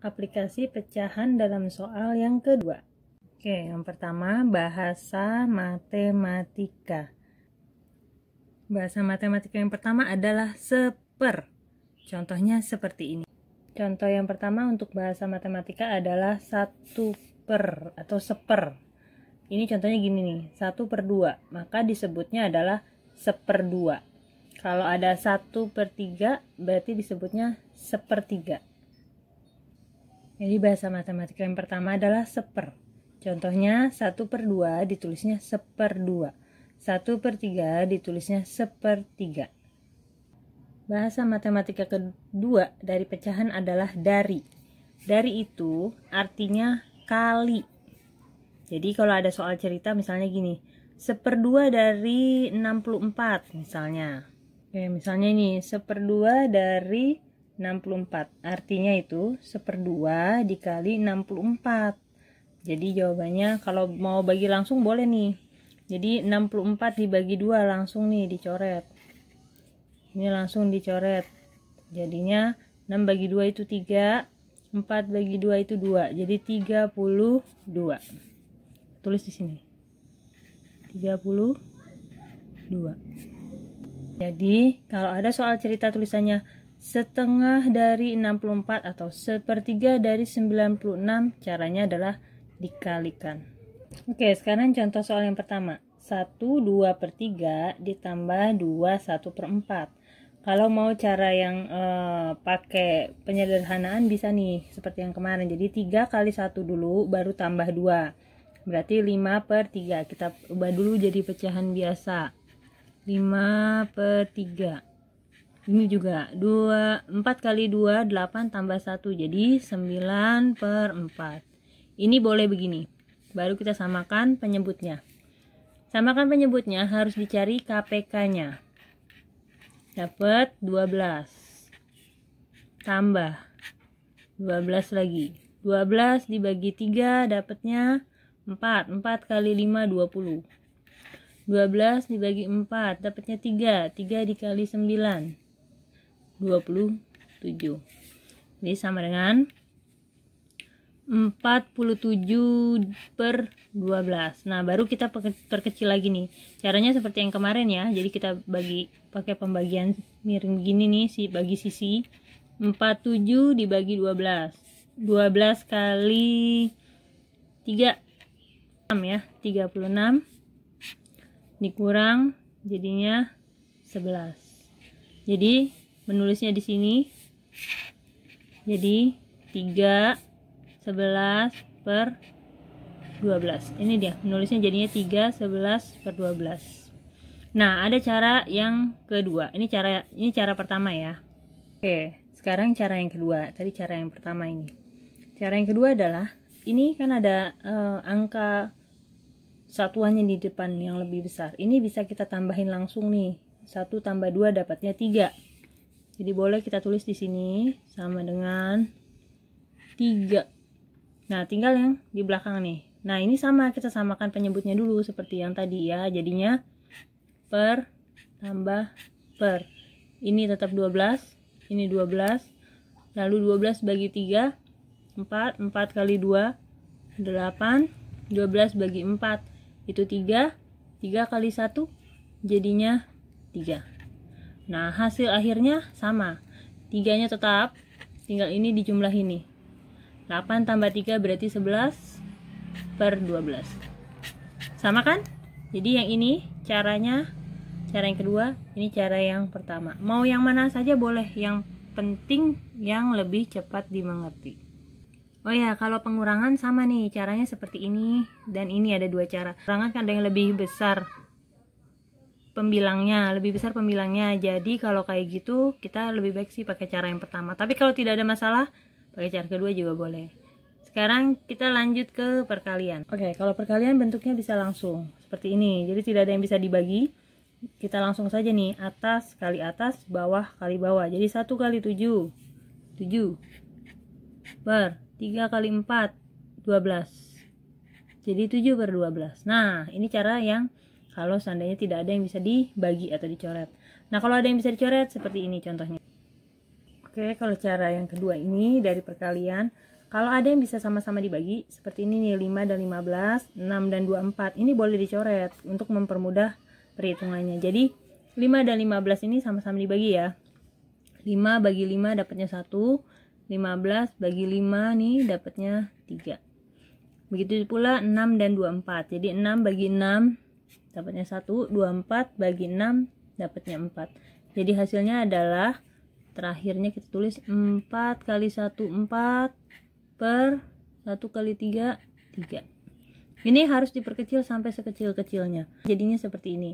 aplikasi pecahan dalam soal yang kedua. Oke, yang pertama bahasa matematika. Bahasa matematika yang pertama adalah seper. Contohnya seperti ini. Contoh yang pertama untuk bahasa matematika adalah satu per atau seper. Ini contohnya gini nih, satu per dua. Maka disebutnya adalah seper dua. Kalau ada satu per tiga, berarti disebutnya sepertiga. Jadi bahasa matematika yang pertama adalah seper. Contohnya 1 per 2 ditulisnya seper 2. 1 per 3 ditulisnya seper 3. Bahasa matematika kedua dari pecahan adalah dari. Dari itu artinya kali. Jadi kalau ada soal cerita misalnya gini, Seper 2 dari 64 misalnya. Oke, misalnya ini seper 2 dari 64. 64 artinya itu seperdua dikali 64 jadi jawabannya kalau mau bagi langsung boleh nih jadi 64 dibagi dua langsung nih dicoret ini langsung dicoret jadinya 6 bagi 2 itu 3 4 bagi 2 itu 2 jadi 32 tulis di sini 32 jadi kalau ada soal cerita tulisannya setengah dari 64 atau sepertiga dari 96 caranya adalah dikalikan oke sekarang contoh soal yang pertama 1 2 per 3 ditambah 2 1 per 4 kalau mau cara yang eh, pakai penyederhanaan bisa nih seperti yang kemarin jadi 3 kali 1 dulu baru tambah 2 berarti 5 per 3 kita ubah dulu jadi pecahan biasa 5 per 3 ini juga 2 4 kali 2 8 tambah 1 jadi 9 per 4 ini boleh begini baru kita samakan penyebutnya samakan penyebutnya harus dicari KPK nya dapat 12 tambah 12 lagi 12 dibagi 3 dapatnya 4 4 kali 5 20 12 dibagi 4 dapatnya 3 3 dikali 9 27 ini sama dengan 47 per 12 nah baru kita perkecil lagi nih caranya seperti yang kemarin ya jadi kita bagi pakai pembagian miring gini nih si bagi sisi 47 dibagi 12 12 kali 3 6 ya 36 dikurang jadinya 11 jadi menulisnya di sini jadi 3 11 per 12 ini dia menulisnya jadinya 3 11 per 12 nah ada cara yang kedua ini cara ini cara pertama ya oke sekarang cara yang kedua tadi cara yang pertama ini cara yang kedua adalah ini kan ada uh, angka satuannya di depan yang lebih besar ini bisa kita tambahin langsung nih 1 tambah 2 dapatnya 3 jadi boleh kita tulis di sini sama dengan 3. Nah, tinggal yang di belakang nih. Nah, ini sama kita samakan penyebutnya dulu seperti yang tadi ya. Jadinya per tambah per. Ini tetap 12, ini 12. Lalu 12 bagi 3 4, 4 kali 2 8, 12 bagi 4 itu 3, 3 kali 1 jadinya 3. Nah, hasil akhirnya sama. Tiganya tetap, tinggal ini di jumlah ini. 8 tambah 3 berarti 11 per 12. Sama kan? Jadi yang ini caranya, cara yang kedua, ini cara yang pertama. Mau yang mana saja boleh, yang penting yang lebih cepat dimengerti. Oh ya, kalau pengurangan sama nih, caranya seperti ini dan ini ada dua cara. Pengurangan kan ada yang lebih besar, pembilangnya lebih besar pembilangnya jadi kalau kayak gitu kita lebih baik sih pakai cara yang pertama tapi kalau tidak ada masalah pakai cara kedua juga boleh sekarang kita lanjut ke perkalian oke okay, kalau perkalian bentuknya bisa langsung seperti ini jadi tidak ada yang bisa dibagi kita langsung saja nih atas kali atas bawah kali bawah jadi satu kali tujuh tujuh per tiga kali empat dua belas jadi tujuh per belas nah ini cara yang kalau seandainya tidak ada yang bisa dibagi atau dicoret. Nah, kalau ada yang bisa dicoret seperti ini contohnya. Oke, kalau cara yang kedua ini dari perkalian, kalau ada yang bisa sama-sama dibagi seperti ini nih 5 dan 15, 6 dan 24. Ini boleh dicoret untuk mempermudah perhitungannya. Jadi 5 dan 15 ini sama-sama dibagi ya. 5 bagi 5 dapatnya 1, 15 bagi 5 nih dapatnya 3. Begitu pula 6 dan 24. Jadi 6 bagi 6 dapatnya 1 24 bagi 6 dapatnya 4 jadi hasilnya adalah terakhirnya kita tulis 4 kali 1 4 per 1 kali 3 3 ini harus diperkecil sampai sekecil-kecilnya jadinya seperti ini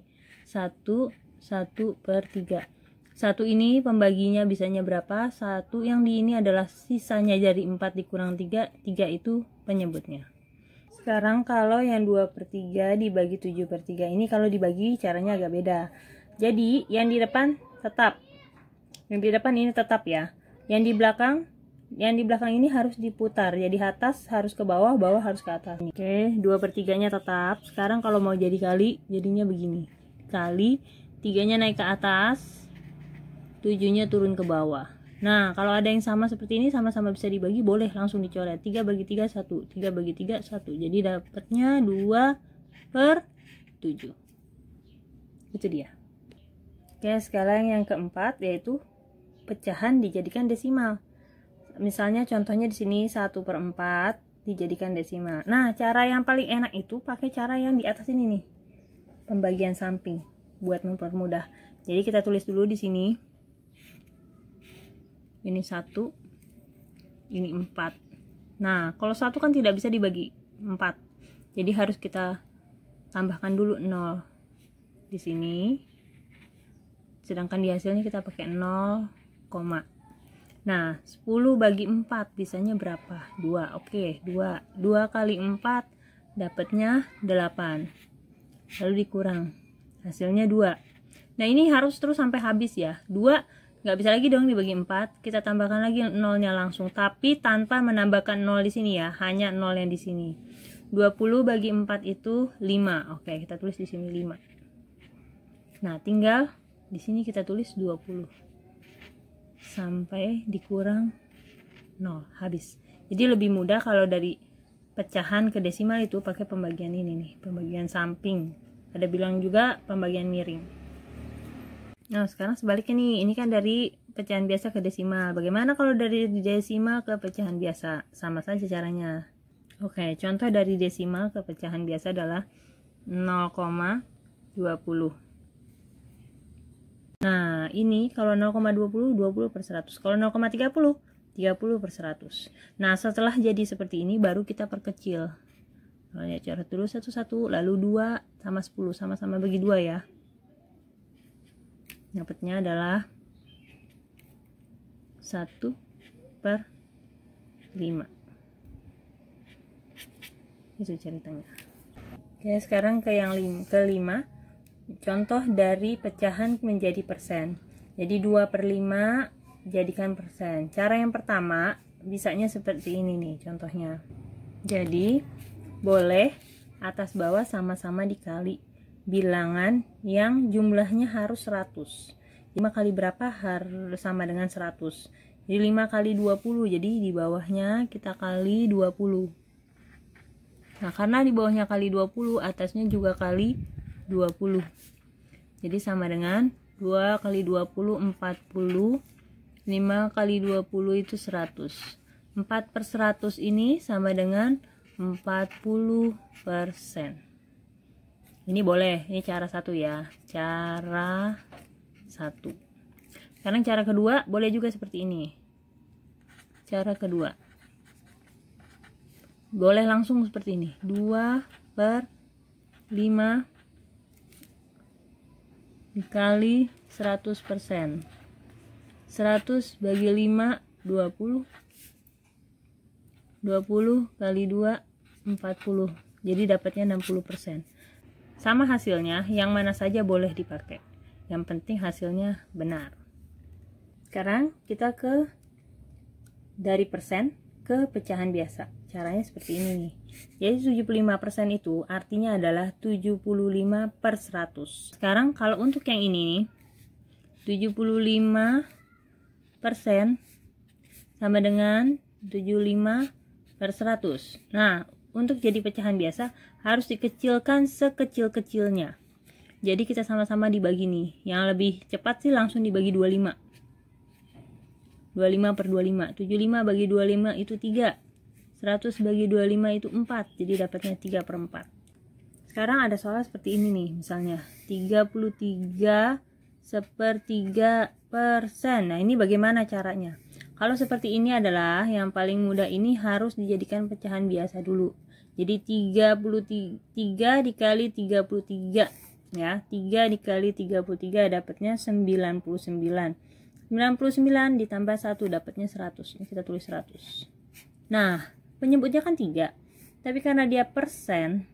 1 1 per 3 satu ini pembaginya bisanya berapa? Satu yang di ini adalah sisanya dari 4 dikurang 3, 3 itu penyebutnya. Sekarang kalau yang 2 per 3 dibagi 7 per 3 ini kalau dibagi caranya agak beda. Jadi yang di depan tetap. Yang di depan ini tetap ya. Yang di belakang yang di belakang ini harus diputar jadi atas harus ke bawah bawah harus ke atas oke okay, 2 per 3 nya tetap sekarang kalau mau jadi kali jadinya begini kali 3 nya naik ke atas nya turun ke bawah Nah, kalau ada yang sama seperti ini sama-sama bisa dibagi, boleh langsung dicoret. 3 bagi 3 1, 3 bagi 3 1. Jadi dapatnya 2 per 7. Itu dia. Oke, sekarang yang keempat yaitu pecahan dijadikan desimal. Misalnya contohnya di sini 1 per 4 dijadikan desimal. Nah, cara yang paling enak itu pakai cara yang di atas ini nih. Pembagian samping buat mempermudah. Jadi kita tulis dulu di sini ini satu ini empat nah kalau satu kan tidak bisa dibagi empat jadi harus kita tambahkan dulu nol di sini sedangkan di hasilnya kita pakai 0, nah 10 bagi 4 bisanya berapa 2 oke okay, 2 2 kali 4 dapatnya 8 lalu dikurang hasilnya 2 nah ini harus terus sampai habis ya 2 nggak bisa lagi dong dibagi 4 kita tambahkan lagi nolnya langsung tapi tanpa menambahkan nol di sini ya hanya nol yang di sini 20 bagi 4 itu 5 oke kita tulis di sini 5 nah tinggal di sini kita tulis 20 sampai dikurang 0 habis jadi lebih mudah kalau dari pecahan ke desimal itu pakai pembagian ini nih pembagian samping ada bilang juga pembagian miring Nah, sekarang sebaliknya nih. Ini kan dari pecahan biasa ke desimal. Bagaimana kalau dari desimal ke pecahan biasa? Sama saja caranya. Oke, contoh dari desimal ke pecahan biasa adalah 0,20. Nah, ini kalau 0,20, 20 per 100. Kalau 0,30, 30 per 100. Nah, setelah jadi seperti ini, baru kita perkecil. Kalau ya, coret dulu satu-satu, lalu 2 sama 10. Sama-sama bagi 2 ya dapatnya adalah 1 per 5 itu ceritanya oke sekarang ke yang kelima contoh dari pecahan menjadi persen jadi 2 per 5 jadikan persen cara yang pertama bisanya seperti ini nih contohnya jadi boleh atas bawah sama-sama dikali bilangan yang jumlahnya harus 100. 5 kali berapa harus sama dengan 100. Jadi 5 kali 20, jadi di bawahnya kita kali 20. Nah, karena di bawahnya kali 20, atasnya juga kali 20. Jadi sama dengan 2 kali 20, 40. 5 kali 20 itu 100. 4 per 100 ini sama dengan 40 persen ini boleh ini cara satu ya cara satu sekarang cara kedua boleh juga seperti ini cara kedua boleh langsung seperti ini 2 per 5 dikali 100 persen 100 bagi 5 20 20 kali 2 40 jadi dapatnya 60 persen sama hasilnya, yang mana saja boleh dipakai. Yang penting hasilnya benar. Sekarang kita ke dari persen ke pecahan biasa. Caranya seperti ini nih. Jadi 75% itu artinya adalah 75 per 100. Sekarang kalau untuk yang ini nih, 75 persen sama dengan 75 per 100. Nah, untuk jadi pecahan biasa harus dikecilkan sekecil-kecilnya. Jadi kita sama-sama dibagi nih. Yang lebih cepat sih langsung dibagi 25. 25 per 25. 75 bagi 25 itu 3. 100 bagi 25 itu 4. Jadi dapatnya 3 per 4. Sekarang ada soal seperti ini nih misalnya. 33 sepertiga persen. Nah ini bagaimana caranya? Kalau seperti ini adalah yang paling mudah ini harus dijadikan pecahan biasa dulu. Jadi 33 dikali 33 ya. 3 dikali 33 dapatnya 99. 99 ditambah 1 dapatnya 100. Ini kita tulis 100. Nah, penyebutnya kan 3. Tapi karena dia persen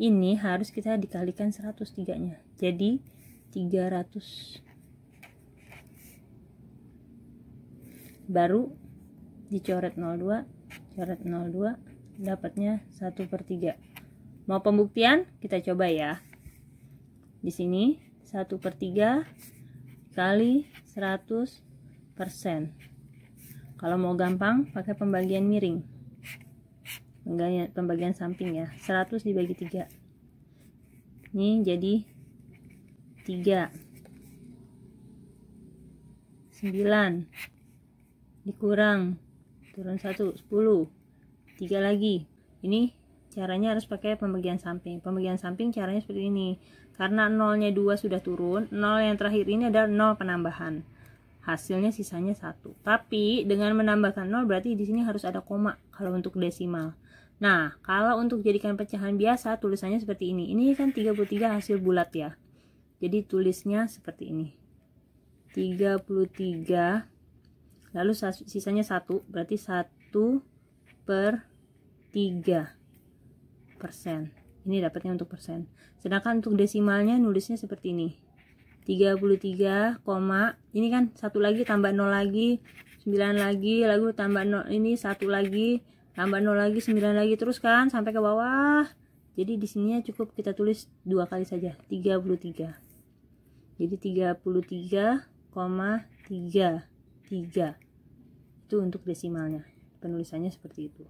ini harus kita dikalikan 103-nya. Jadi 300 baru dicoret 02, coret 02 dapatnya 1 per 3 mau pembuktian kita coba ya di sini 1 per 3 kali 100 persen kalau mau gampang pakai pembagian miring pembagian, pembagian samping ya 100 dibagi 3 ini jadi 3 9 dikurang turun 1 10 tiga lagi ini caranya harus pakai pembagian samping pembagian samping caranya seperti ini karena nolnya dua sudah turun nol yang terakhir ini adalah nol penambahan hasilnya sisanya satu tapi dengan menambahkan nol berarti di sini harus ada koma kalau untuk desimal nah kalau untuk jadikan pecahan biasa tulisannya seperti ini ini kan 33 hasil bulat ya jadi tulisnya seperti ini 33 lalu sisanya satu berarti satu per 3 persen. Ini dapatnya untuk persen. Sedangkan untuk desimalnya nulisnya seperti ini. 33, ini kan satu lagi tambah 0 lagi, 9 lagi, lalu tambah 0 ini satu lagi, tambah 0 lagi, 9 lagi terus kan sampai ke bawah. Jadi di sini cukup kita tulis dua kali saja, 33. Jadi tiga 3 itu untuk desimalnya penulisannya seperti itu